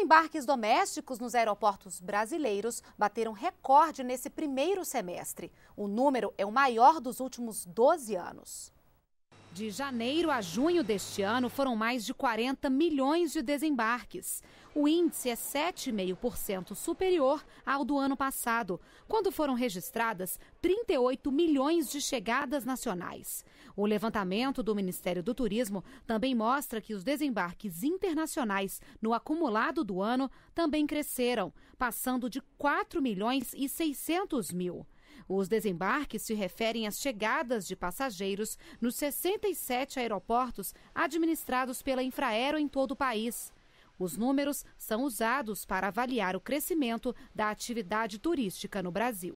embarques domésticos nos aeroportos brasileiros bateram recorde nesse primeiro semestre. O número é o maior dos últimos 12 anos de janeiro a junho deste ano, foram mais de 40 milhões de desembarques. O índice é 7,5% superior ao do ano passado, quando foram registradas 38 milhões de chegadas nacionais. O levantamento do Ministério do Turismo também mostra que os desembarques internacionais no acumulado do ano também cresceram, passando de 4 milhões e 600 mil. Os desembarques se referem às chegadas de passageiros nos 67 aeroportos administrados pela Infraero em todo o país. Os números são usados para avaliar o crescimento da atividade turística no Brasil.